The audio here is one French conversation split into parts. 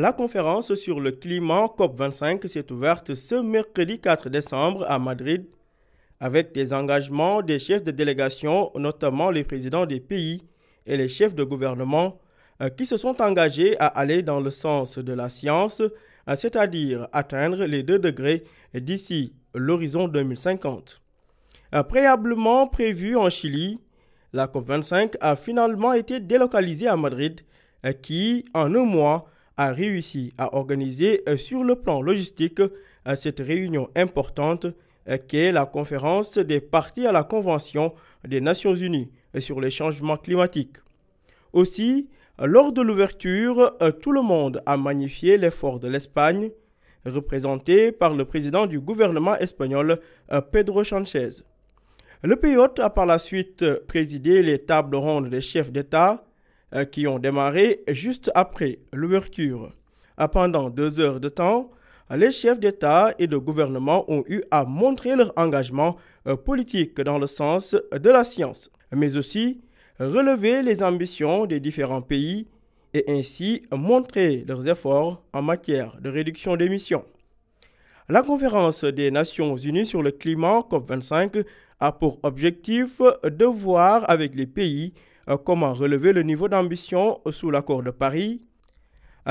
La conférence sur le climat COP25 s'est ouverte ce mercredi 4 décembre à Madrid avec des engagements des chefs de délégation, notamment les présidents des pays et les chefs de gouvernement, euh, qui se sont engagés à aller dans le sens de la science, euh, c'est-à-dire atteindre les 2 degrés d'ici l'horizon 2050. Euh, préalablement prévue en Chili, la COP25 a finalement été délocalisée à Madrid, qui, en un mois, a réussi à organiser euh, sur le plan logistique euh, cette réunion importante euh, qu'est la conférence des parties à la Convention des Nations Unies sur les changements climatiques. Aussi, lors de l'ouverture, tout le monde a magnifié l'effort de l'Espagne, représenté par le président du gouvernement espagnol, Pedro Sánchez. Le pays hôte a par la suite présidé les tables rondes des chefs d'État, euh, qui ont démarré juste après l'ouverture. Pendant deux heures de temps, les chefs d'État et de gouvernement ont eu à montrer leur engagement euh, politique dans le sens de la science, mais aussi relever les ambitions des différents pays et ainsi montrer leurs efforts en matière de réduction d'émissions. La conférence des Nations Unies sur le climat COP25 a pour objectif de voir avec les pays euh, comment relever le niveau d'ambition euh, sous l'accord de Paris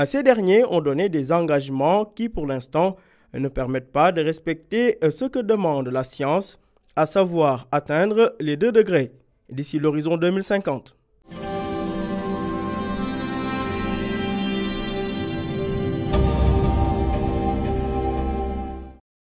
Ces derniers ont donné des engagements qui, pour l'instant, ne permettent pas de respecter euh, ce que demande la science, à savoir atteindre les 2 degrés d'ici l'horizon 2050.